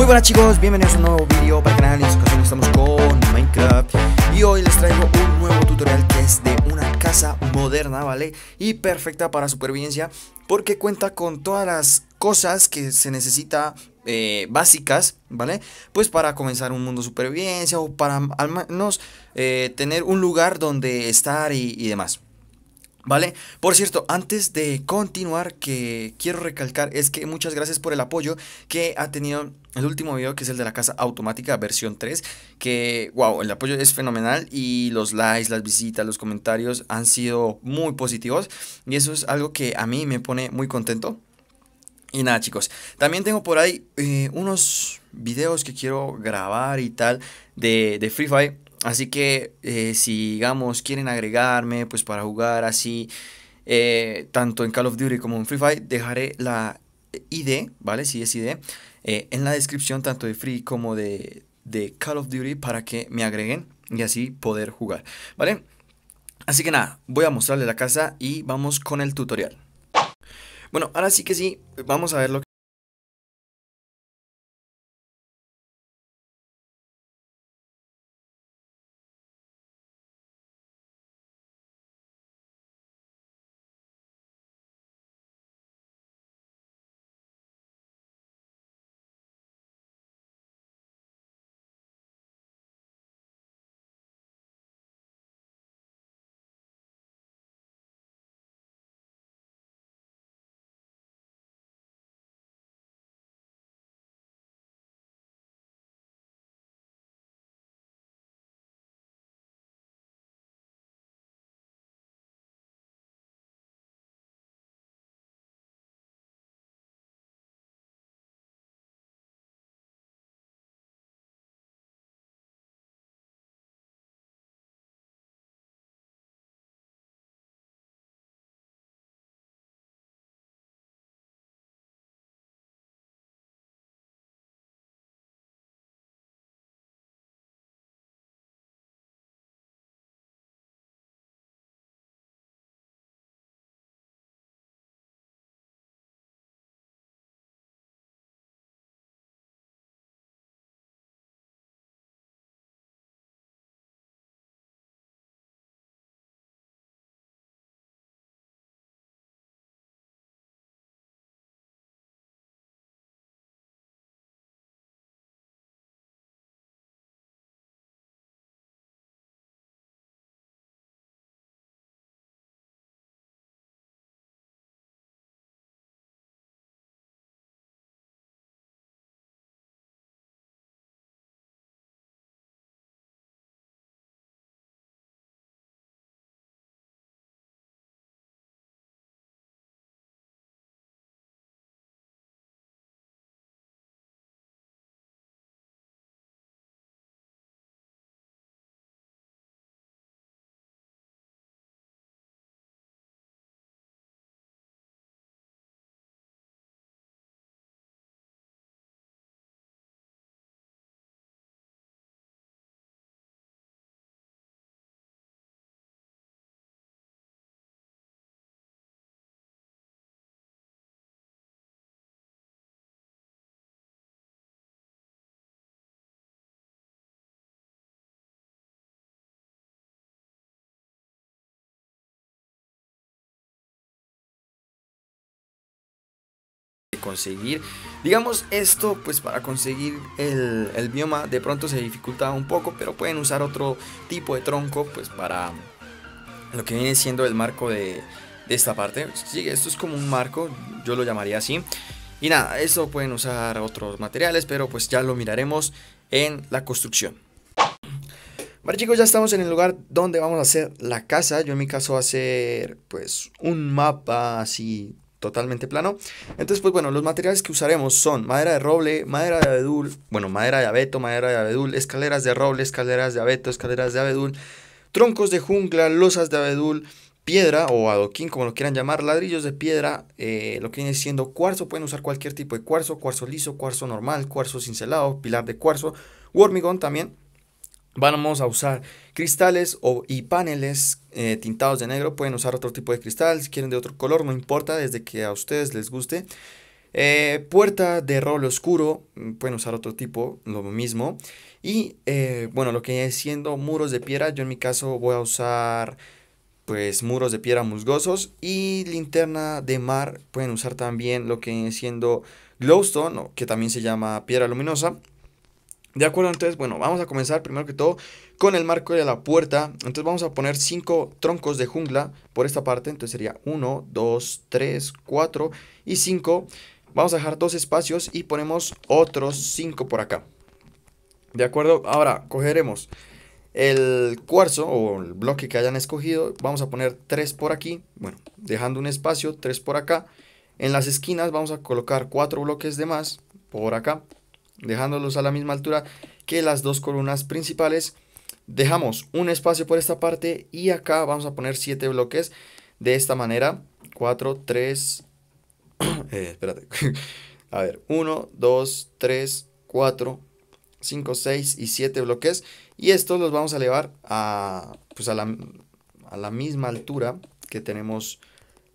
Muy buenas chicos, bienvenidos a un nuevo video para el canal, en esta ocasión estamos con Minecraft Y hoy les traigo un nuevo tutorial que es de una casa moderna, ¿vale? Y perfecta para supervivencia porque cuenta con todas las cosas que se necesita eh, básicas, ¿vale? Pues para comenzar un mundo de supervivencia o para al menos eh, tener un lugar donde estar y, y demás ¿Vale? Por cierto, antes de continuar, que quiero recalcar es que muchas gracias por el apoyo que ha tenido el último video, que es el de la casa automática versión 3, que, wow, el apoyo es fenomenal y los likes, las visitas, los comentarios han sido muy positivos y eso es algo que a mí me pone muy contento. Y nada, chicos, también tengo por ahí eh, unos videos que quiero grabar y tal de, de Free Fire Así que eh, si, digamos, quieren agregarme, pues para jugar así, eh, tanto en Call of Duty como en Free Fire, dejaré la ID, ¿vale? Si es ID, eh, en la descripción tanto de Free como de, de Call of Duty para que me agreguen y así poder jugar, ¿vale? Así que nada, voy a mostrarles la casa y vamos con el tutorial. Bueno, ahora sí que sí, vamos a ver lo que... conseguir. Digamos esto pues para conseguir el, bioma de pronto se dificulta un poco, pero pueden usar otro tipo de tronco pues para lo que viene siendo el marco de, esta parte. Sí, esto es como un marco, yo lo llamaría así. Y nada, eso pueden usar otros materiales, pero pues ya lo miraremos en la construcción. Vale chicos, ya estamos en el lugar donde vamos a hacer la casa. Yo en mi caso voy a hacer pues un mapa así totalmente plano. Entonces, pues bueno, los materiales que usaremos son madera de roble, madera de abedul, bueno, madera de abeto, madera de abedul, escaleras de roble, escaleras de abeto, escaleras de abedul, troncos de jungla, losas de abedul, piedra o adoquín, como lo quieran llamar, ladrillos de piedra, eh, lo que viene siendo cuarzo, pueden usar cualquier tipo de cuarzo, cuarzo liso, cuarzo normal, cuarzo cincelado, pilar de cuarzo, hormigón también. Vamos a usar cristales y paneles eh, tintados de negro. Pueden usar otro tipo de cristal, si quieren de otro color, no importa, desde que a ustedes les guste. Eh, puerta de roble oscuro, mm, pueden usar otro tipo, lo mismo. Y eh, bueno, lo que es siendo muros de piedra, yo en mi caso voy a usar pues muros de piedra musgosos y linterna de mar, pueden usar también lo que es siendo glowstone, que también se llama piedra luminosa. De acuerdo, entonces, bueno, vamos a comenzar primero que todo con el marco de la puerta. Entonces vamos a poner 5 troncos de jungla por esta parte. Entonces sería 1, 2, 3, 4 y 5. Vamos a dejar dos espacios y ponemos otros 5 por acá. De acuerdo, ahora cogeremos el cuarzo o el bloque que hayan escogido. Vamos a poner 3 por aquí. Bueno, dejando un espacio, 3 por acá. En las esquinas vamos a colocar 4 bloques de más por acá dejándolos a la misma altura que las dos columnas principales. Dejamos un espacio por esta parte y acá vamos a poner 7 bloques de esta manera. 4, 3, eh, espérate. a ver, 1, 2, 3, 4, 5, 6 y 7 bloques. Y estos los vamos a elevar a, pues a, la, a la misma altura que tenemos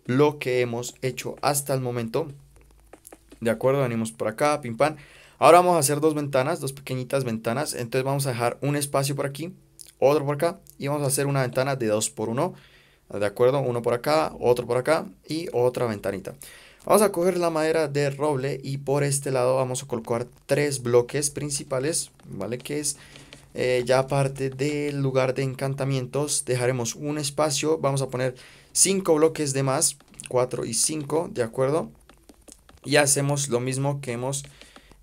lo que hemos hecho hasta el momento. De acuerdo, venimos por acá, pim pam. Ahora vamos a hacer dos ventanas, dos pequeñitas ventanas. Entonces vamos a dejar un espacio por aquí, otro por acá. Y vamos a hacer una ventana de 2 por 1 ¿De acuerdo? Uno por acá, otro por acá y otra ventanita. Vamos a coger la madera de roble y por este lado vamos a colocar tres bloques principales, ¿vale? Que es eh, ya parte del lugar de encantamientos, dejaremos un espacio, vamos a poner cinco bloques de más, 4 y 5, ¿de acuerdo? Y hacemos lo mismo que hemos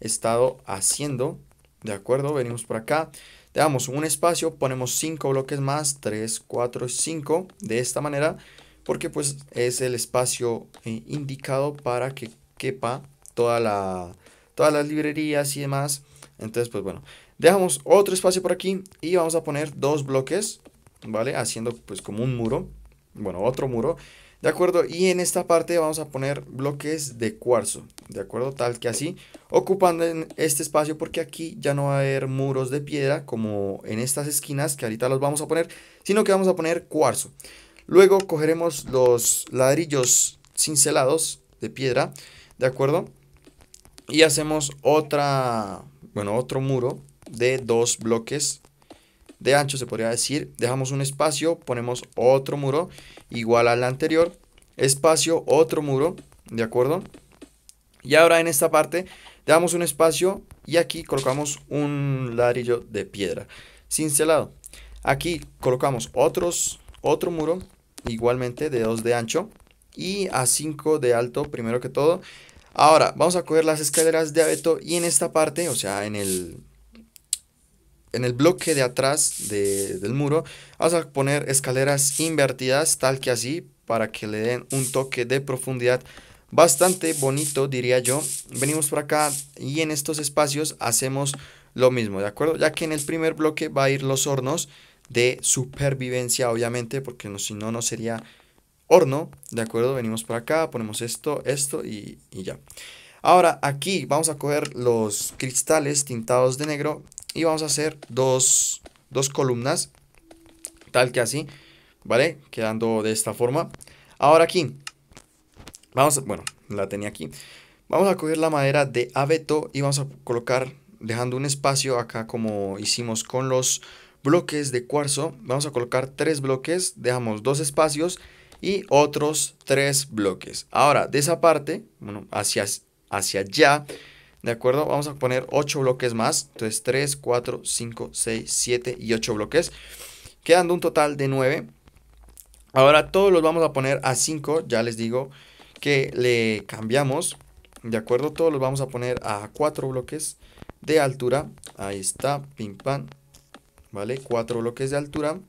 estado haciendo. ¿De acuerdo? Venimos por acá. dejamos un espacio, ponemos 5 bloques más, 3, 4, 5, de esta manera, porque pues es el espacio eh, indicado para que quepa toda la, todas las librerías y demás. Entonces, pues bueno, dejamos otro espacio por aquí y vamos a poner dos bloques, ¿vale? Haciendo pues como un muro, bueno, otro muro, ¿De acuerdo? Y en esta parte vamos a poner bloques de cuarzo, ¿de acuerdo? Tal que así, ocupando este espacio porque aquí ya no va a haber muros de piedra como en estas esquinas que ahorita los vamos a poner, sino que vamos a poner cuarzo. Luego cogeremos los ladrillos cincelados de piedra, ¿de acuerdo? Y hacemos otra, bueno, otro muro de dos bloques de ancho, se podría decir. Dejamos un espacio, ponemos otro muro igual al anterior. Espacio, otro muro, ¿de acuerdo? Y ahora en esta parte damos un espacio y aquí colocamos un ladrillo de piedra cincelado. Aquí colocamos otros, otro muro, igualmente de 2 de ancho y a 5 de alto primero que todo. Ahora vamos a coger las escaleras de abeto y en esta parte, o sea, en el en el bloque de atrás del muro vas a poner escaleras invertidas tal que así para que le den un toque de profundidad bastante bonito diría yo venimos por acá y en estos espacios hacemos lo mismo de acuerdo ya que en el primer bloque va a ir los hornos de supervivencia obviamente porque si no no sería horno de acuerdo venimos por acá ponemos esto esto y, y ya Ahora aquí vamos a coger los cristales tintados de negro y vamos a hacer dos, columnas, tal que así, ¿vale? Quedando de esta forma. Ahora aquí, vamos, bueno, la tenía aquí. Vamos a coger la madera de abeto y vamos a colocar, dejando un espacio acá como hicimos con los bloques de cuarzo. Vamos a colocar tres bloques, dejamos dos espacios y otros tres bloques. Ahora, de esa parte, bueno, hacia, hacia allá, ¿De acuerdo? Vamos a poner 8 bloques más. Entonces 3, 4, 5, 6, 7 y 8 bloques. Quedando un total de 9. Ahora todos los vamos a poner a 5. Ya les digo que le cambiamos. ¿De acuerdo? Todos los vamos a poner a 4 bloques de altura. Ahí está. Pim, pam. ¿Vale? 4 bloques de altura.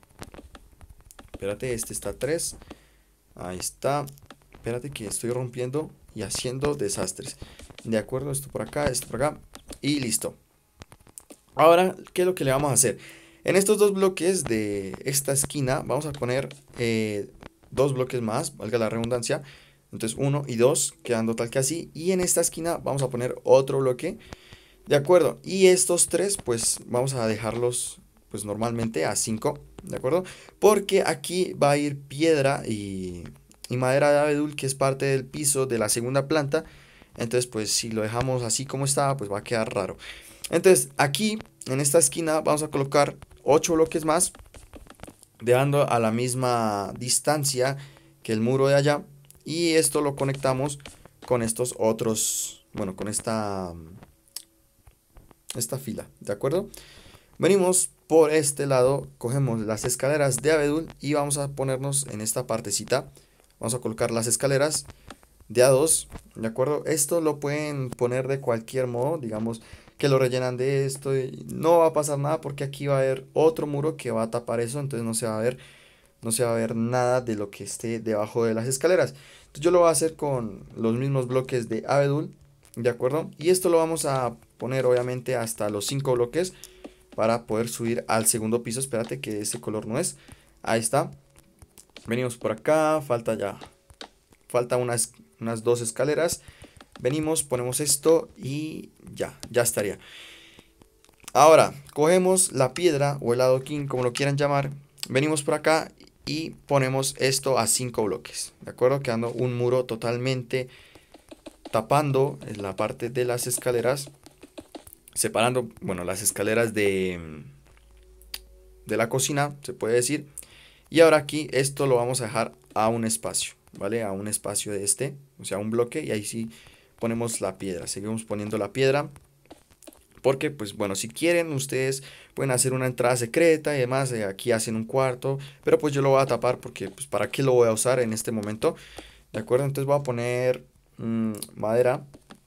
Espérate, este está 3. Ahí está. Espérate que estoy rompiendo y haciendo desastres. De acuerdo, esto por acá, esto por acá. Y listo. Ahora, ¿qué es lo que le vamos a hacer? En estos dos bloques de esta esquina vamos a poner eh, dos bloques más, valga la redundancia. Entonces uno y dos, quedando tal que así. Y en esta esquina vamos a poner otro bloque. De acuerdo. Y estos tres, pues vamos a dejarlos pues normalmente a cinco, ¿De acuerdo? Porque aquí va a ir piedra y, y madera de abedul, que es parte del piso de la segunda planta. Entonces, pues si lo dejamos así como estaba pues va a quedar raro. Entonces, aquí en esta esquina vamos a colocar 8 bloques más, dejando a la misma distancia que el muro de allá. Y esto lo conectamos con estos otros, bueno, con esta, esta fila, ¿de acuerdo? Venimos por este lado, cogemos las escaleras de abedul y vamos a ponernos en esta partecita. Vamos a colocar las escaleras de A2, ¿de acuerdo? Esto lo pueden poner de cualquier modo, digamos que lo rellenan de esto y no va a pasar nada porque aquí va a haber otro muro que va a tapar eso, entonces no se va a ver no se va a ver nada de lo que esté debajo de las escaleras. Entonces yo lo voy a hacer con los mismos bloques de abedul, ¿de acuerdo? Y esto lo vamos a poner obviamente hasta los cinco bloques para poder subir al segundo piso. Espérate que ese color no es. Ahí está. Venimos por acá, falta ya. Falta una, unas dos escaleras. Venimos, ponemos esto y ya, ya estaría. Ahora, cogemos la piedra o el adoquín, como lo quieran llamar. Venimos por acá y ponemos esto a cinco bloques. ¿De acuerdo? Quedando un muro totalmente tapando en la parte de las escaleras. Separando, bueno, las escaleras de, de la cocina, se puede decir. Y ahora aquí esto lo vamos a dejar a un espacio. ¿vale? A un espacio de este, o sea, un bloque y ahí sí ponemos la piedra, seguimos poniendo la piedra. Porque, pues bueno, si quieren, ustedes pueden hacer una entrada secreta y demás. Eh, aquí hacen un cuarto. Pero pues yo lo voy a tapar porque, pues, ¿para qué lo voy a usar en este momento? ¿De acuerdo? Entonces voy a poner mm, madera,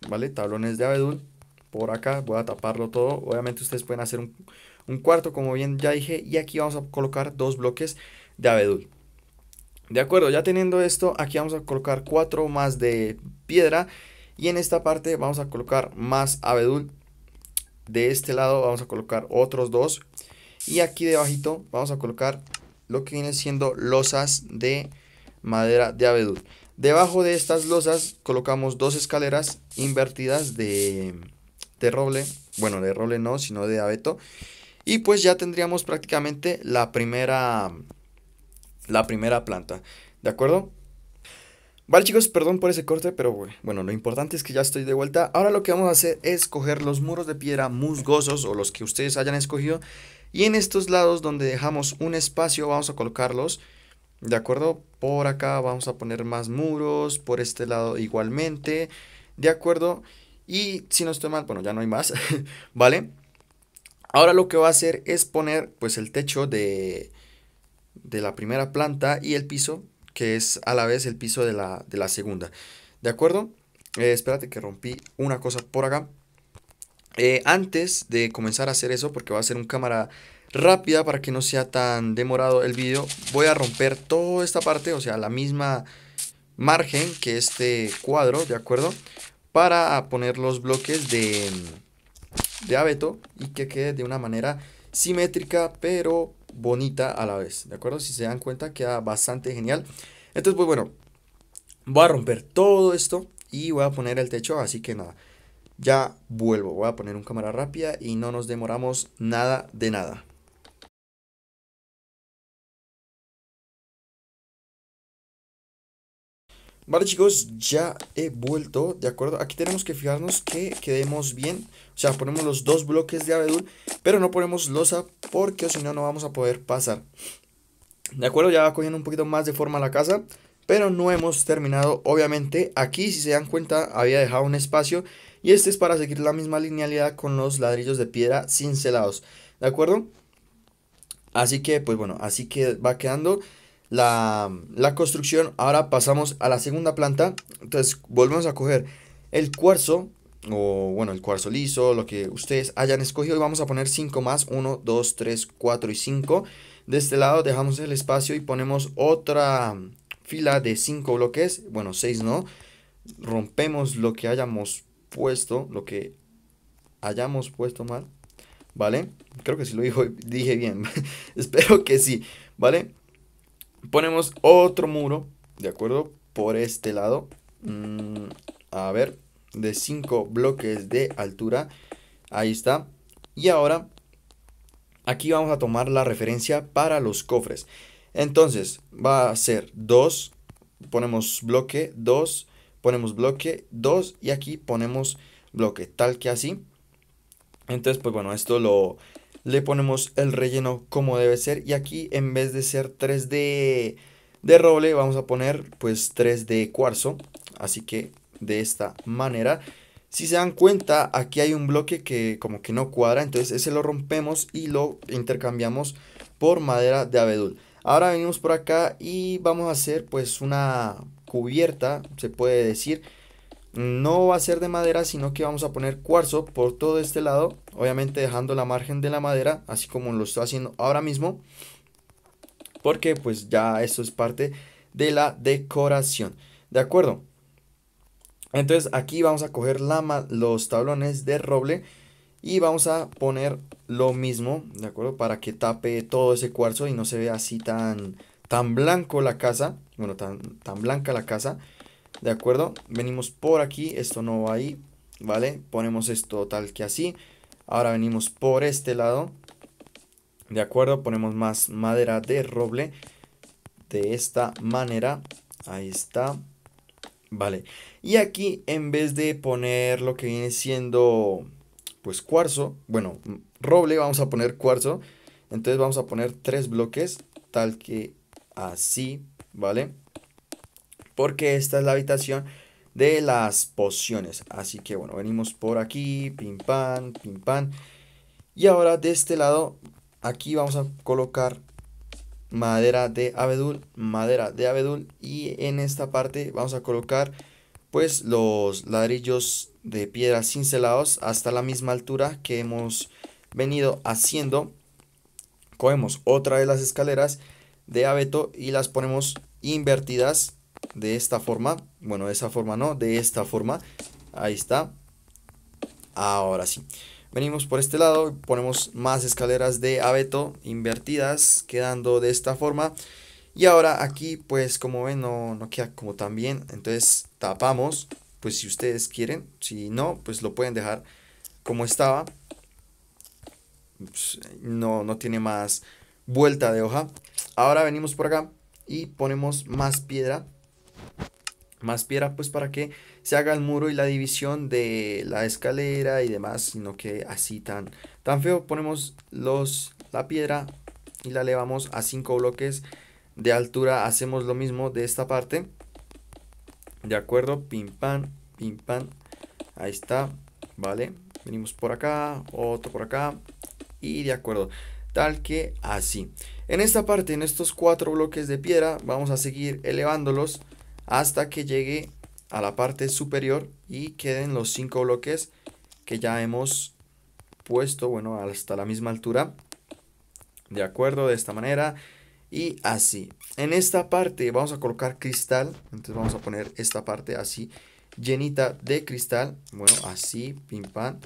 ¿vale? Tablones de abedul. Por acá voy a taparlo todo. Obviamente ustedes pueden hacer un cuarto, como bien ya dije. Y aquí vamos a colocar dos bloques de abedul. De acuerdo, ya teniendo esto, aquí vamos a colocar cuatro más de piedra. Y en esta parte vamos a colocar más abedul. De este lado vamos a colocar otros dos. Y aquí debajito vamos a colocar lo que viene siendo losas de madera de abedul. Debajo de estas losas colocamos dos escaleras invertidas de, de roble. Bueno, de roble no, sino de abeto. Y pues ya tendríamos prácticamente la primera la primera planta. ¿De acuerdo? Vale chicos, perdón por ese corte, pero bueno, lo importante es que ya estoy de vuelta. Ahora lo que vamos a hacer es coger los muros de piedra musgosos o los que ustedes hayan escogido. Y en estos lados donde dejamos un espacio vamos a colocarlos, ¿de acuerdo? Por acá vamos a poner más muros, por este lado igualmente, ¿de acuerdo? Y si no estoy mal, bueno, ya no hay más, ¿vale? Ahora lo que va a hacer es poner pues el techo de, de la primera planta y el piso, que es a la vez el piso de la, de la segunda. ¿De acuerdo? Eh, espérate que rompí una cosa por acá. Eh, antes de comenzar a hacer eso, porque va a ser un cámara rápida para que no sea tan demorado el vídeo, voy a romper toda esta parte, o sea, la misma margen que este cuadro, ¿de acuerdo? Para poner los bloques de, de abeto y que quede de una manera simétrica, pero bonita a la vez, ¿de acuerdo? Si se dan cuenta queda bastante genial. Entonces, pues bueno, voy a romper todo esto y voy a poner el techo, así que nada, ya vuelvo, voy a poner un cámara rápida y no nos demoramos nada de nada. Vale chicos, ya he vuelto, ¿de acuerdo? Aquí tenemos que fijarnos que quedemos bien. O sea, ponemos los dos bloques de abedul, pero no ponemos losa porque si no, no vamos a poder pasar. De acuerdo, ya va cogiendo un poquito más de forma la casa, pero no hemos terminado. Obviamente, aquí, si se dan cuenta, había dejado un espacio y este es para seguir la misma linealidad con los ladrillos de piedra cincelados. ¿De acuerdo? Así que, pues bueno, así que va quedando la, la construcción. Ahora pasamos a la segunda planta. Entonces, volvemos a coger el cuarzo o bueno, el cuarzo liso, lo que ustedes hayan escogido. Y vamos a poner 5 más, 1, 2, 3, 4 y 5. De este lado dejamos el espacio y ponemos otra fila de 5 bloques, bueno, 6 no. Rompemos lo que hayamos puesto, lo que hayamos puesto mal, ¿vale? Creo que si lo dije bien, espero que sí, ¿vale? Ponemos otro muro, ¿de acuerdo? Por este lado. Mm, a ver, de 5 bloques de altura. Ahí está. Y ahora, aquí vamos a tomar la referencia para los cofres. Entonces, va a ser 2, ponemos bloque, 2, ponemos bloque, 2 y aquí ponemos bloque, tal que así. Entonces, pues bueno, esto lo le ponemos el relleno como debe ser y aquí en vez de ser 3 d de roble vamos a poner pues 3 d cuarzo. Así que de esta manera. Si se dan cuenta, aquí hay un bloque que como que no cuadra, entonces ese lo rompemos y lo intercambiamos por madera de abedul. Ahora venimos por acá y vamos a hacer pues una cubierta, se puede decir. No va a ser de madera, sino que vamos a poner cuarzo por todo este lado, obviamente dejando la margen de la madera, así como lo estoy haciendo ahora mismo. Porque pues ya esto es parte de la decoración. ¿De acuerdo? Entonces aquí vamos a coger la, los tablones de roble y vamos a poner lo mismo, ¿de acuerdo? Para que tape todo ese cuarzo y no se vea así tan, tan blanco la casa, bueno, tan, tan blanca la casa, ¿de acuerdo? Venimos por aquí, esto no va ahí, ¿vale? Ponemos esto tal que así, ahora venimos por este lado, ¿de acuerdo? Ponemos más madera de roble de esta manera, ahí está, Vale, y aquí en vez de poner lo que viene siendo, pues cuarzo, bueno, roble, vamos a poner cuarzo. Entonces vamos a poner tres bloques, tal que así, ¿vale? Porque esta es la habitación de las pociones. Así que bueno, venimos por aquí, pim pam, pim pam. Y ahora de este lado, aquí vamos a colocar madera de abedul, madera de abedul y en esta parte vamos a colocar pues los ladrillos de piedra cincelados hasta la misma altura que hemos venido haciendo. Cogemos otra de las escaleras de abeto y las ponemos invertidas de esta forma. Bueno, de esa forma no, de esta forma. Ahí está. Ahora sí. Venimos por este lado, ponemos más escaleras de abeto invertidas, quedando de esta forma. Y ahora aquí, pues como ven, no, queda como tan bien. Entonces tapamos, pues si ustedes quieren. Si no, pues lo pueden dejar como estaba. Pues, no, no tiene más vuelta de hoja. Ahora venimos por acá y ponemos más piedra. Más piedra, pues para que se haga el muro y la división de la escalera y demás, sino que así tan, tan feo ponemos los, la piedra y la elevamos a cinco bloques de altura, hacemos lo mismo de esta parte, de acuerdo, pim pam, pim pam, ahí está, vale, venimos por acá, otro por acá y de acuerdo, tal que así. En esta parte, en estos cuatro bloques de piedra, vamos a seguir elevándolos hasta que llegue a la parte superior y queden los cinco bloques que ya hemos puesto, bueno, hasta la misma altura. De acuerdo, de esta manera y así. En esta parte vamos a colocar cristal, entonces vamos a poner esta parte así llenita de cristal, bueno, así, pim pam,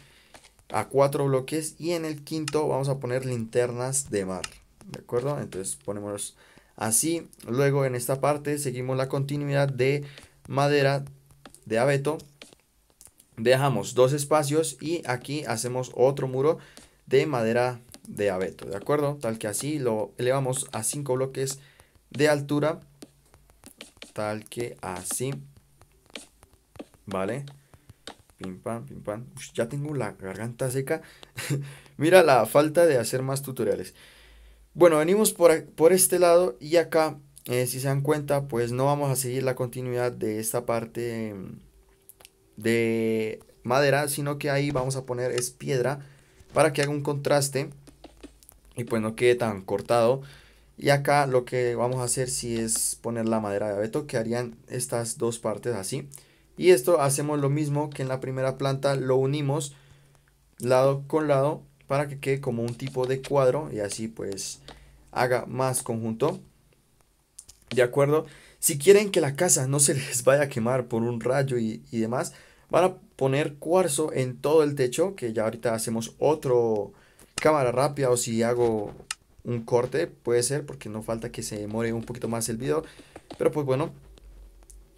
a cuatro bloques y en el quinto vamos a poner linternas de mar, ¿de acuerdo? Entonces ponemos así, luego en esta parte seguimos la continuidad de madera de abeto. Dejamos dos espacios y aquí hacemos otro muro de madera de abeto, ¿de acuerdo? Tal que así lo elevamos a 5 bloques de altura, tal que así, ¿vale? Pim, pam, pim, pam. ya tengo la garganta seca. Mira la falta de hacer más tutoriales. Bueno, venimos por, por este lado y acá eh, si se dan cuenta, pues no vamos a seguir la continuidad de esta parte mm, de madera, sino que ahí vamos a poner es piedra para que haga un contraste y pues no quede tan cortado. Y acá lo que vamos a hacer si es poner la madera de abeto, que harían estas dos partes así. Y esto hacemos lo mismo que en la primera planta, lo unimos lado con lado para que quede como un tipo de cuadro y así pues haga más conjunto. ¿De acuerdo? Si quieren que la casa no se les vaya a quemar por un rayo y, demás, van a poner cuarzo en todo el techo, que ya ahorita hacemos otro cámara rápida o si hago un corte, puede ser, porque no falta que se demore un poquito más el video. Pero pues bueno,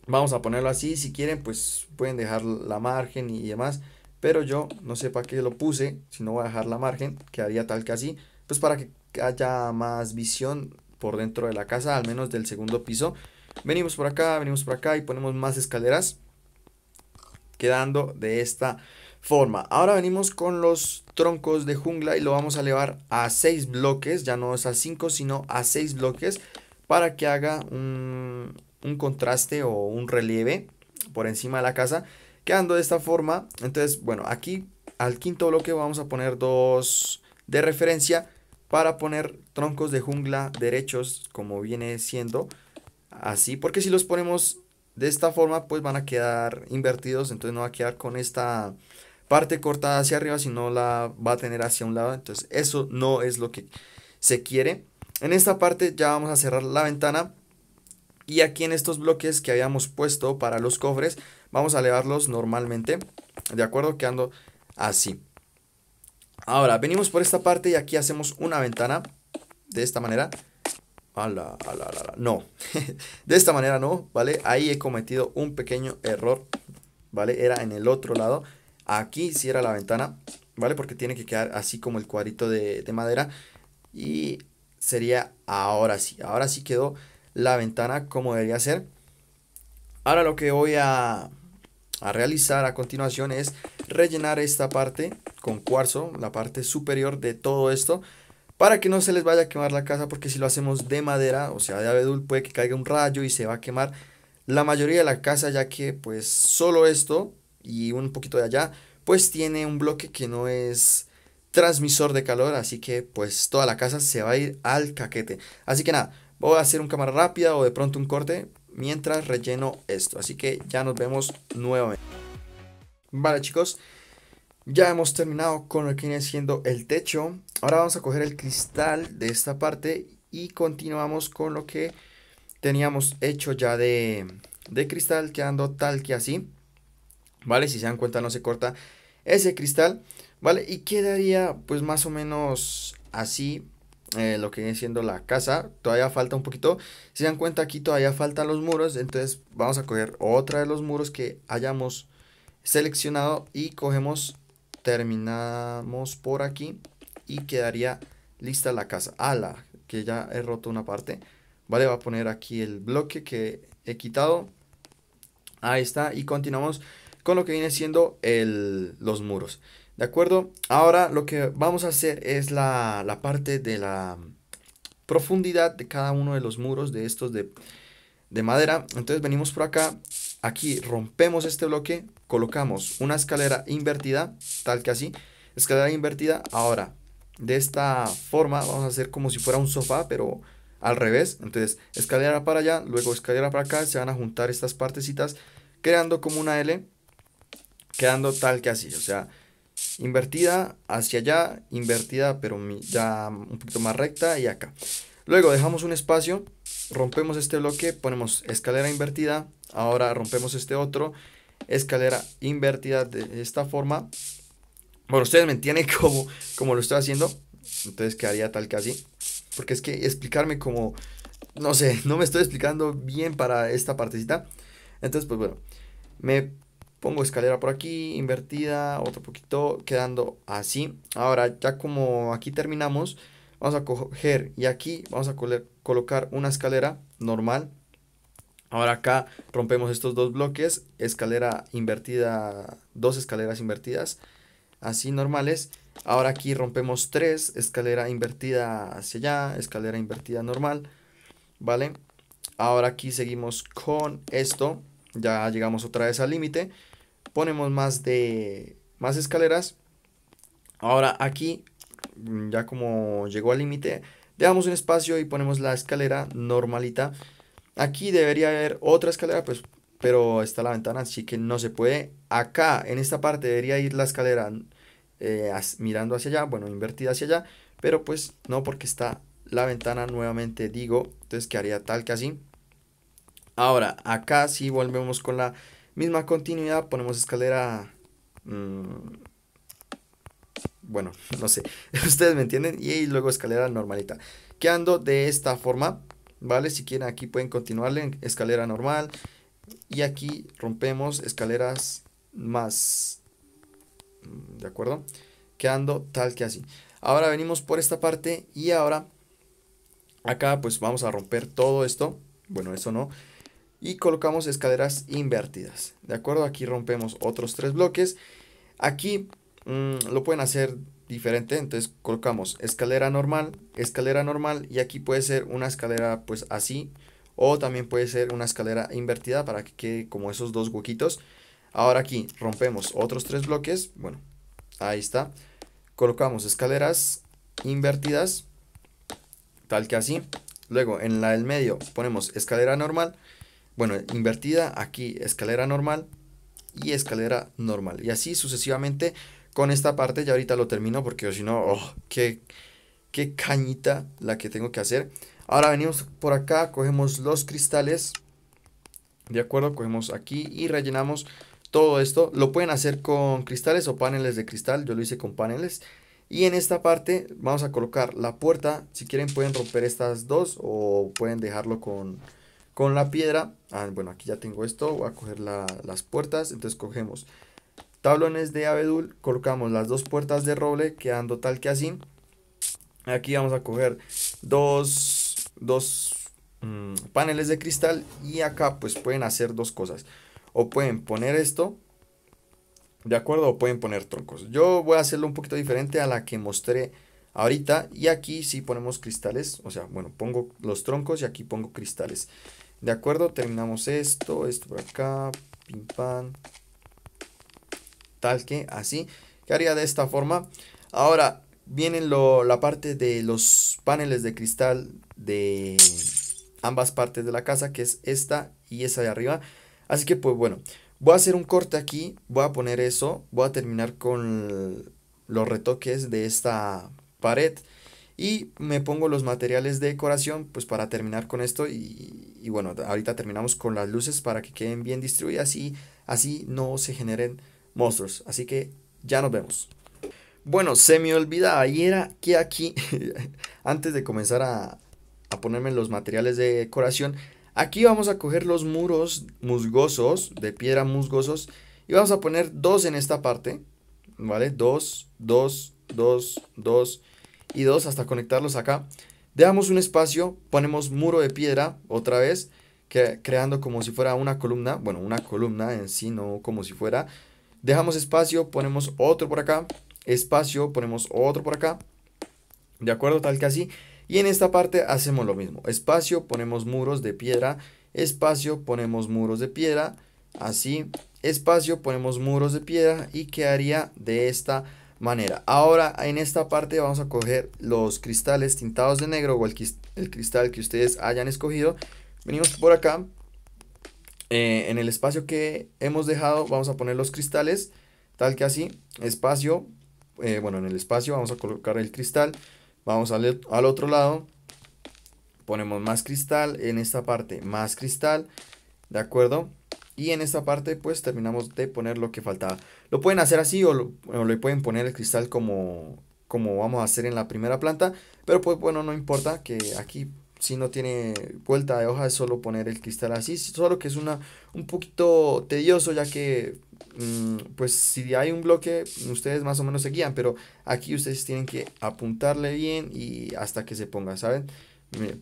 vamos a ponerlo así. Si quieren, pues pueden dejar la margen y demás. Pero yo no sé para qué lo puse. Si no voy a dejar la margen, quedaría tal que así. Pues para que haya más visión por dentro de la casa, al menos del segundo piso. Venimos por acá, venimos por acá y ponemos más escaleras. Quedando de esta forma. Ahora venimos con los troncos de jungla y lo vamos a elevar a seis bloques, ya no es a 5 sino a seis bloques para que haga un, un, contraste o un relieve por encima de la casa, quedando de esta forma. Entonces, bueno, aquí al quinto bloque vamos a poner dos de referencia para poner troncos de jungla derechos como viene siendo así porque si los ponemos de esta forma pues van a quedar invertidos entonces no va a quedar con esta parte cortada hacia arriba sino la va a tener hacia un lado entonces eso no es lo que se quiere en esta parte ya vamos a cerrar la ventana y aquí en estos bloques que habíamos puesto para los cofres vamos a elevarlos normalmente de acuerdo quedando así Ahora, venimos por esta parte y aquí hacemos una ventana. De esta manera. la la no. de esta manera no, ¿vale? Ahí he cometido un pequeño error, ¿vale? Era en el otro lado. Aquí sí era la ventana, ¿vale? Porque tiene que quedar así como el cuadrito de, madera. Y sería ahora sí. Ahora sí quedó la ventana como debería ser. Ahora lo que voy a, a realizar a continuación es rellenar esta parte con cuarzo, la parte superior de todo esto, para que no se les vaya a quemar la casa, porque si lo hacemos de madera, o sea, de abedul, puede que caiga un rayo y se va a quemar la mayoría de la casa, ya que pues solo esto y un poquito de allá, pues tiene un bloque que no es transmisor de calor, así que pues toda la casa se va a ir al caquete. Así que nada, voy a hacer un cámara rápida o de pronto un corte mientras relleno esto. Así que ya nos vemos nuevamente. Vale, chicos. Ya hemos terminado con lo que viene siendo el techo. Ahora vamos a coger el cristal de esta parte y continuamos con lo que teníamos hecho ya de, cristal, quedando tal que así. ¿Vale? Si se dan cuenta no se corta ese cristal, ¿vale? Y quedaría pues más o menos así eh, lo que viene siendo la casa. Todavía falta un poquito. Si se dan cuenta aquí todavía faltan los muros, entonces vamos a coger otra de los muros que hayamos seleccionado y cogemos, terminamos por aquí y quedaría lista la casa. Ala, ah, que ya he roto una parte. Vale, voy a poner aquí el bloque que he quitado. Ahí está. Y continuamos con lo que viene siendo los muros. ¿De acuerdo? Ahora lo que vamos a hacer es la, parte de la profundidad de cada uno de los muros de estos de, de madera. Entonces venimos por acá. Aquí rompemos este bloque colocamos una escalera invertida, tal que así, escalera invertida. Ahora, de esta forma vamos a hacer como si fuera un sofá, pero al revés. Entonces, escalera para allá, luego escalera para acá, se van a juntar estas partecitas, creando como una L, quedando tal que así, o sea, invertida hacia allá, invertida pero ya un poquito más recta y acá. Luego dejamos un espacio, rompemos este bloque, ponemos escalera invertida, ahora rompemos este otro escalera invertida de esta forma. Bueno, ustedes me entienden como, como lo estoy haciendo. Entonces quedaría tal que así. Porque es que explicarme como, no sé, no me estoy explicando bien para esta partecita. Entonces, pues bueno, me pongo escalera por aquí, invertida, otro poquito, quedando así. Ahora, ya como aquí terminamos, vamos a coger y aquí vamos a colocar una escalera normal Ahora acá rompemos estos dos bloques, escalera invertida, dos escaleras invertidas, así normales. Ahora aquí rompemos tres, escalera invertida hacia allá, escalera invertida normal, ¿vale? Ahora aquí seguimos con esto, ya llegamos otra vez al límite. Ponemos más de más escaleras. Ahora aquí, ya como llegó al límite, dejamos un espacio y ponemos la escalera normalita Aquí debería haber otra escalera, pues, pero está la ventana, así que no se puede. Acá, en esta parte, debería ir la escalera eh, mirando hacia allá, bueno, invertida hacia allá, pero pues no porque está la ventana nuevamente, digo, entonces quedaría tal que así. Ahora, acá si volvemos con la misma continuidad, ponemos escalera... Mm, bueno, no sé, ustedes me entienden, y luego escalera normalita. Quedando de esta forma, ¿vale? Si quieren aquí pueden continuarle en escalera normal y aquí rompemos escaleras más, mm, ¿de acuerdo? Quedando tal que así. Ahora venimos por esta parte y ahora acá pues vamos a romper todo esto, bueno eso no, y colocamos escaleras invertidas, ¿de acuerdo? Aquí rompemos otros tres bloques. Aquí mm, lo pueden hacer diferente. Entonces colocamos escalera normal, escalera normal y aquí puede ser una escalera pues así o también puede ser una escalera invertida para que como esos dos huequitos. Ahora aquí rompemos otros tres bloques, bueno, ahí está. Colocamos escaleras invertidas, tal que así. Luego en la del medio ponemos escalera normal, bueno, invertida, aquí escalera normal y escalera normal. Y así sucesivamente con esta parte, ya ahorita lo termino porque si no, oh, qué, qué cañita la que tengo que hacer. Ahora venimos por acá, cogemos los cristales, de acuerdo, cogemos aquí y rellenamos todo esto. Lo pueden hacer con cristales o paneles de cristal, yo lo hice con paneles. Y en esta parte vamos a colocar la puerta, si quieren pueden romper estas dos o pueden dejarlo con, con la piedra. Ah, bueno, aquí ya tengo esto, voy a coger las puertas, entonces cogemos tablones de abedul, colocamos las dos puertas de roble quedando tal que así. Aquí vamos a coger dos, mm, paneles de cristal y acá pues pueden hacer dos cosas. O pueden poner esto, ¿de acuerdo? O pueden poner troncos. Yo voy a hacerlo un poquito diferente a la que mostré ahorita y aquí sí ponemos cristales, o sea, bueno, pongo los troncos y aquí pongo cristales. ¿De acuerdo? Terminamos esto, esto por acá, pim pam, tal que así. Quedaría de esta forma. Ahora Vienen lo, la parte de los paneles de cristal de ambas partes de la casa, que es esta y esa de arriba. Así que pues bueno, voy a hacer un corte aquí, voy a poner eso, voy a terminar con los retoques de esta pared y me pongo los materiales de decoración pues para terminar con esto y, y bueno, ahorita terminamos con las luces para que queden bien distribuidas y así no se generen Monstruos, Así que ya nos vemos. Bueno, se me olvidaba y era que aquí, antes de comenzar a, ponerme los materiales de decoración, aquí vamos a coger los muros musgosos, de piedra musgosos, y vamos a poner dos en esta parte, ¿vale? Dos, dos, dos, dos y dos hasta conectarlos acá. Dejamos un espacio, ponemos muro de piedra otra vez, que, creando como si fuera una columna, bueno, una columna en sí, no como si fuera, Dejamos espacio, ponemos otro por acá. Espacio, ponemos otro por acá. ¿De acuerdo? Tal que así. Y en esta parte hacemos lo mismo. Espacio, ponemos muros de piedra. Espacio, ponemos muros de piedra. Así. Espacio, ponemos muros de piedra. Y quedaría de esta manera. Ahora en esta parte vamos a coger los cristales tintados de negro o el, cristal que ustedes hayan escogido. Venimos por acá. Eh, en el espacio que hemos dejado vamos a poner los cristales, tal que así, espacio, eh, bueno, en el espacio vamos a colocar el cristal, vamos al, al otro lado, ponemos más cristal, en esta parte más cristal, ¿de acuerdo? Y en esta parte pues terminamos de poner lo que faltaba. Lo pueden hacer así o, lo, le pueden poner el cristal como, como vamos a hacer en la primera planta, pero pues bueno, no importa que aquí si no tiene vuelta de hoja es solo poner el cristal así, solo que es una, un poquito tedioso ya que mm, pues si hay un bloque ustedes más o menos se guían, pero aquí ustedes tienen que apuntarle bien y hasta que se ponga, ¿saben?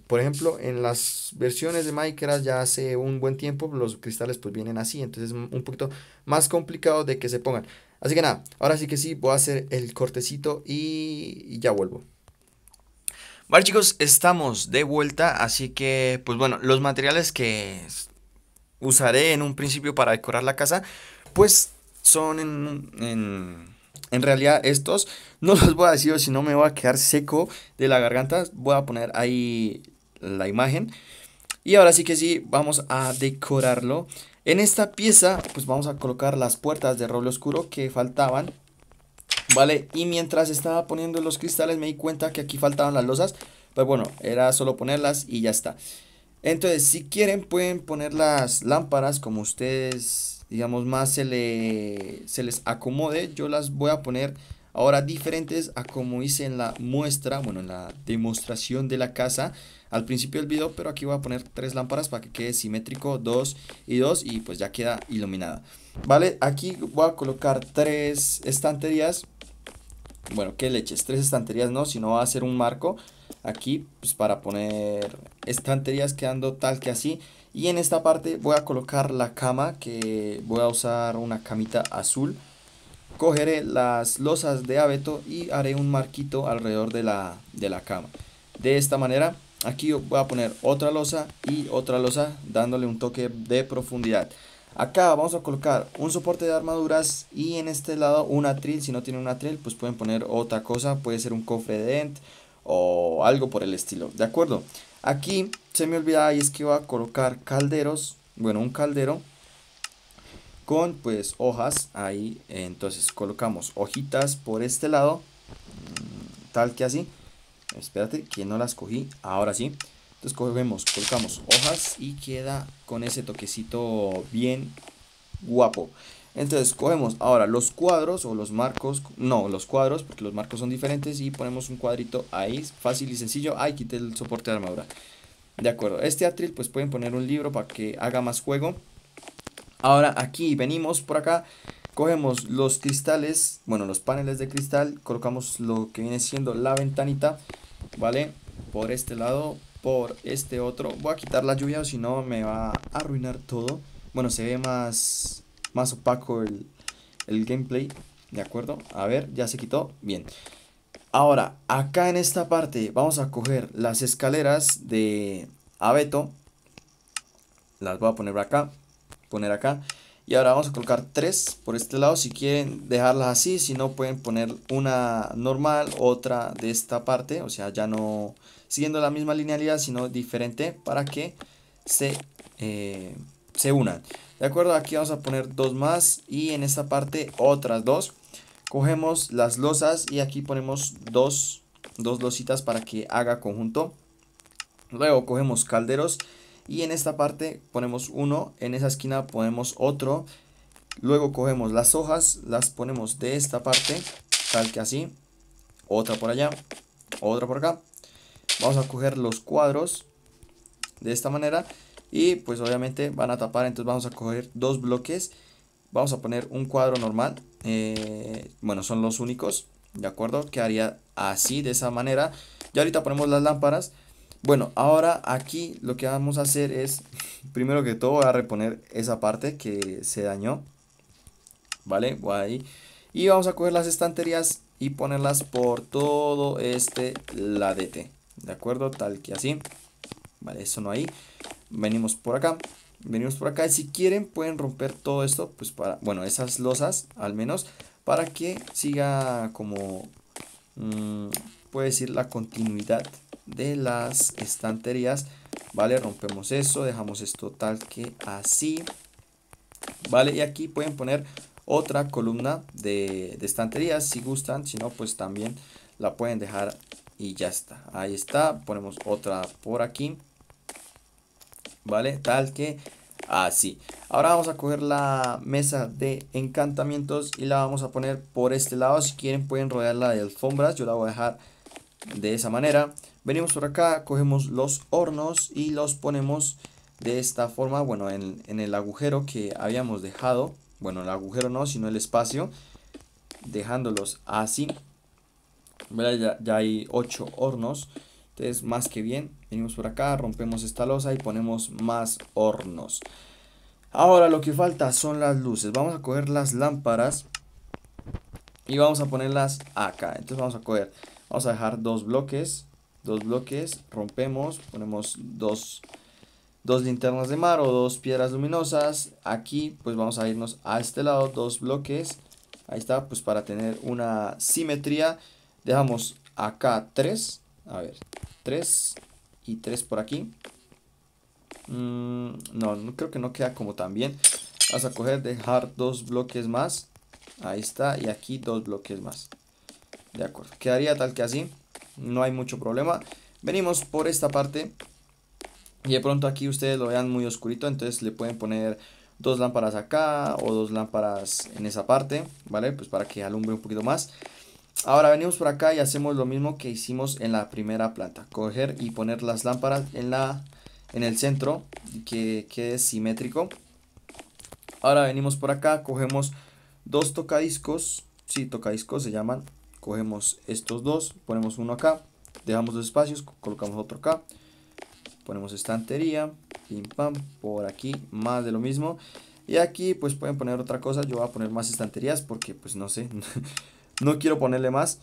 Por ejemplo, en las versiones de Minecraft ya hace un buen tiempo los cristales pues vienen así, entonces es un poquito más complicado de que se pongan. Así que nada, ahora sí que sí, voy a hacer el cortecito y ya vuelvo. Vale chicos, estamos de vuelta, así que pues bueno, los materiales que usaré en un principio para decorar la casa, pues son en, realidad estos, no los voy a decir si no me voy a quedar seco de la garganta, voy a poner ahí la imagen. Y ahora sí que sí, vamos a decorarlo. En esta pieza, pues vamos a colocar las puertas de roble oscuro que faltaban. ¿vale? Y mientras estaba poniendo los cristales me di cuenta que aquí faltaban las losas, Pues bueno, era solo ponerlas y ya está. Entonces, si quieren pueden poner las lámparas como ustedes, digamos, más se, le, se les acomode. Yo las voy a poner ahora diferentes a como hice en la muestra, bueno, en la demostración de la casa al principio del video, pero aquí voy a poner tres lámparas para que quede simétrico, dos y dos, y pues ya queda iluminada. Vale, aquí voy a colocar tres estanterías bueno, qué leches, tres estanterías no, sino va a hacer un marco aquí pues, para poner estanterías quedando tal que así. Y en esta parte voy a colocar la cama que voy a usar una camita azul. Cogeré las losas de abeto y haré un marquito alrededor de la, de la cama. De esta manera aquí voy a poner otra losa y otra losa dándole un toque de profundidad. Acá vamos a colocar un soporte de armaduras y en este lado un atril. Si no tiene un atril, pues pueden poner otra cosa. Puede ser un cofre de dent o algo por el estilo. ¿De acuerdo? Aquí se me olvidaba y es que iba a colocar calderos. Bueno, un caldero con pues hojas ahí. Entonces colocamos hojitas por este lado. Mm, tal que así. Espérate, que no las cogí. Ahora sí. Entonces cogemos, colocamos hojas y queda con ese toquecito bien guapo. Entonces cogemos ahora los cuadros o los marcos, no, los cuadros, porque los marcos son diferentes y ponemos un cuadrito ahí, fácil y sencillo. Ahí quité el soporte de armadura. De acuerdo, este atril pues pueden poner un libro para que haga más juego. Ahora aquí venimos por acá, cogemos los cristales, bueno, los paneles de cristal, colocamos lo que viene siendo la ventanita, ¿vale? Por este lado, por este otro. Voy a quitar la lluvia o si no me va a arruinar todo. Bueno, se ve más, más opaco el, el gameplay. ¿De acuerdo? A ver, ya se quitó. Bien. Ahora, acá en esta parte vamos a coger las escaleras de abeto. Las voy a poner acá. Poner acá. Y ahora vamos a colocar tres por este lado. Si quieren dejarlas así. Si no, pueden poner una normal, otra de esta parte. O sea, ya no siguiendo la misma linealidad, sino diferente para que se, eh, se unan. De acuerdo, aquí vamos a poner dos más y en esta parte otras dos. Cogemos las losas y aquí ponemos dos, dos lositas para que haga conjunto. Luego cogemos calderos y en esta parte ponemos uno, en esa esquina ponemos otro. Luego cogemos las hojas, las ponemos de esta parte, tal que así. Otra por allá, otra por acá vamos a coger los cuadros de esta manera y pues obviamente van a tapar entonces vamos a coger dos bloques vamos a poner un cuadro normal eh, bueno son los únicos de acuerdo Que haría así de esa manera y ahorita ponemos las lámparas bueno ahora aquí lo que vamos a hacer es primero que todo voy a reponer esa parte que se dañó vale voy ahí y vamos a coger las estanterías y ponerlas por todo este ladete ¿de acuerdo? Tal que así, vale, eso no hay. venimos por acá, venimos por acá, y si quieren pueden romper todo esto, pues para, bueno, esas losas al menos, para que siga como, mm, puede decir, la continuidad de las estanterías, vale, rompemos eso, dejamos esto tal que así, vale, y aquí pueden poner otra columna de, de estanterías si gustan, si no, pues también la pueden dejar y ya está. Ahí está. Ponemos otra por aquí. ¿Vale? Tal que así. Ahora vamos a coger la mesa de encantamientos y la vamos a poner por este lado. Si quieren pueden rodearla de alfombras. Yo la voy a dejar de esa manera. Venimos por acá, cogemos los hornos y los ponemos de esta forma. Bueno, en, en el agujero que habíamos dejado. Bueno, el agujero no, sino el espacio. Dejándolos así. Ya, hay 8 hornos. Entonces, más que bien, venimos por acá, rompemos esta losa y ponemos más hornos. Ahora lo que falta son las luces. Vamos a coger las lámparas y vamos a ponerlas acá. Entonces vamos a coger, vamos a dejar dos bloques, dos bloques, rompemos, ponemos dos, dos linternas de mar o dos piedras luminosas. Aquí pues vamos a irnos a este lado, dos bloques. Ahí está, pues para tener una simetría. Dejamos acá tres A ver, tres y tres por aquí. Mm, no, creo que no queda como tan bien. vas a coger, dejar dos bloques más. Ahí está. Y aquí dos bloques más. De acuerdo. Quedaría tal que así. No hay mucho problema. Venimos por esta parte. Y de pronto aquí ustedes lo vean muy oscurito. Entonces le pueden poner dos lámparas acá o dos lámparas en esa parte. ¿Vale? Pues para que alumbre un poquito más. Ahora venimos por acá y hacemos lo mismo que hicimos en la primera planta. Coger y poner las lámparas en, la, en el centro que quede simétrico. Ahora venimos por acá, cogemos dos tocadiscos. Sí, tocadiscos se llaman. Cogemos estos dos, ponemos uno acá, dejamos dos espacios, colocamos otro acá. Ponemos estantería, pim pam, por aquí, más de lo mismo. Y aquí pues pueden poner otra cosa, yo voy a poner más estanterías porque pues no sé. No quiero ponerle más.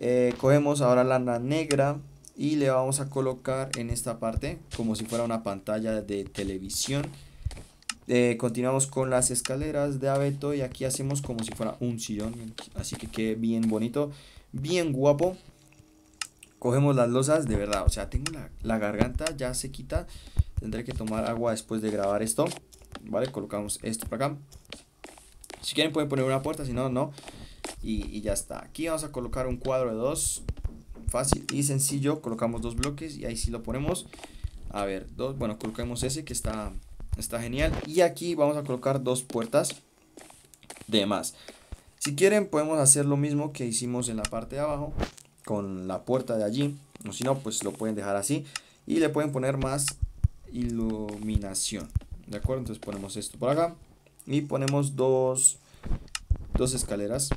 Eh, cogemos ahora lana negra y le vamos a colocar en esta parte como si fuera una pantalla de televisión. Eh, continuamos con las escaleras de abeto y aquí hacemos como si fuera un sillón. Así que quede bien bonito, bien guapo. Cogemos las losas, de verdad, o sea, tengo la, garganta ya se quita. Tendré que tomar agua después de grabar esto. Vale, colocamos esto para acá. Si quieren pueden poner una puerta, si no, no y, ya está. Aquí vamos a colocar un cuadro de dos, fácil y sencillo, colocamos dos bloques y ahí sí lo ponemos. A ver, dos, bueno, colocamos ese que está, está genial. Y aquí vamos a colocar dos puertas de más. Si quieren podemos hacer lo mismo que hicimos en la parte de abajo con la puerta de allí. O si no, pues lo pueden dejar así y le pueden poner más iluminación. ¿De acuerdo? Entonces ponemos esto por acá y ponemos dos, dos escaleras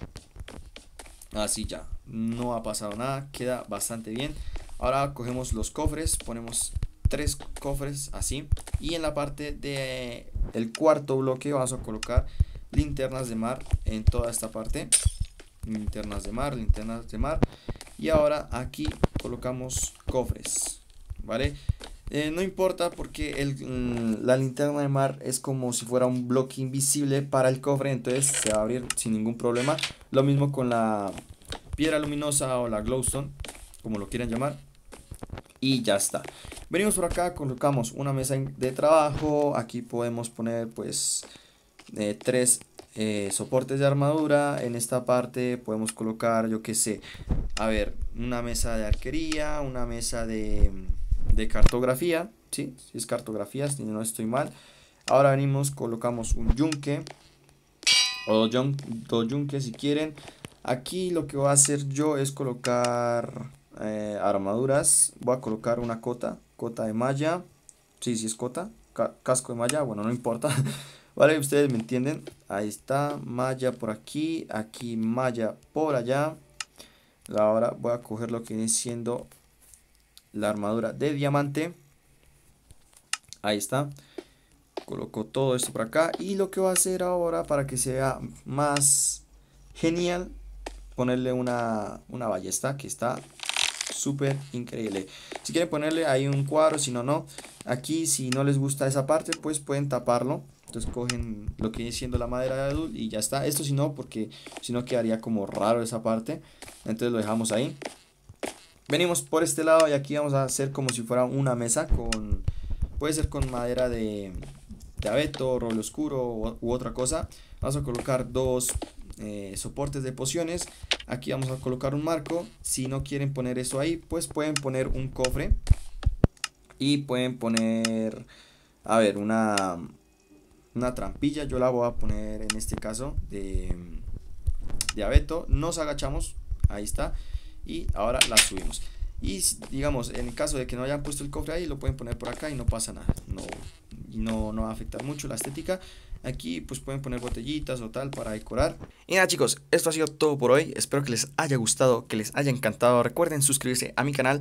Así ya, no ha pasado nada, queda bastante bien. Ahora cogemos los cofres, ponemos tres cofres así y en la parte de el cuarto bloque vamos a colocar linternas de mar en toda esta parte. Linternas de mar, linternas de mar y ahora aquí colocamos cofres, ¿vale? Eh, no importa porque mm, la linterna de mar es como si fuera un bloque invisible para el cofre, entonces se va a abrir sin ningún problema. Lo mismo con la piedra luminosa o la glowstone, como lo quieran llamar. Y ya está. Venimos por acá, colocamos una mesa de trabajo. Aquí podemos poner pues eh, tres eh, soportes de armadura. En esta parte podemos colocar, yo que sé, a ver, una mesa de arquería, una mesa de de cartografía, ¿sí? Si es cartografía, si no estoy mal. Ahora venimos, colocamos un yunque, o dos, yunques si quieren. Aquí lo que voy a hacer yo es colocar eh, armaduras, voy a colocar una cota, cota de malla, sí, si es cota, casco de malla, bueno, no importa. Vale, ustedes me entienden. Ahí está, malla por aquí, aquí malla por allá. Ahora voy a coger lo que viene siendo la armadura de diamante. Ahí está. Coloco todo esto por acá. Y lo que voy a hacer ahora para que sea más genial. Ponerle una, una ballesta que está súper increíble. Si quieren ponerle ahí un cuadro, si no, no. Aquí si no les gusta esa parte, pues pueden taparlo. Entonces cogen lo que viene siendo la madera de adulto y ya está. Esto si no, porque si no quedaría como raro esa parte. Entonces lo dejamos ahí venimos por este lado y aquí vamos a hacer como si fuera una mesa con, puede ser con madera de, abeto, roble oscuro u, otra cosa. Vamos a colocar dos eh, soportes de pociones. Aquí vamos a colocar un marco. Si no quieren poner eso ahí, pues pueden poner un cofre. Y pueden poner, a ver, una, una trampilla. Yo la voy a poner en este caso de, de abeto. Nos agachamos. Ahí está y ahora la subimos y digamos en el caso de que no hayan puesto el cofre ahí lo pueden poner por acá y no pasa nada no no, no va a afectar mucho la estética aquí pues pueden poner botellitas o tal para decorar y nada chicos esto ha sido todo por hoy espero que les haya gustado que les haya encantado recuerden suscribirse a mi canal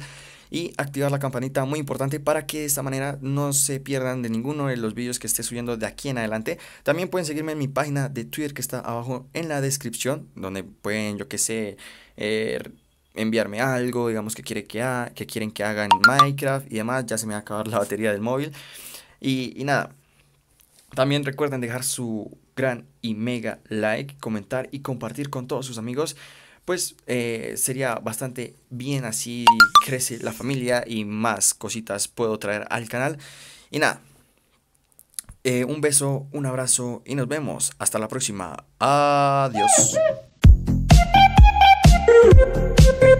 y activar la campanita muy importante para que de esta manera no se pierdan de ninguno de los vídeos que esté subiendo de aquí en adelante. También pueden seguirme en mi página de Twitter que está abajo en la descripción, donde pueden, yo que sé, eh, enviarme algo, digamos que, quiere que, que quieren que haga en Minecraft y demás, ya se me va a acabar la batería del móvil. Y, nada, también recuerden dejar su gran y mega like, comentar y compartir con todos sus amigos pues eh, sería bastante bien así crece la familia y más cositas puedo traer al canal y nada eh, un beso un abrazo y nos vemos hasta la próxima adiós Boop boop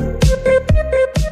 boop boop boop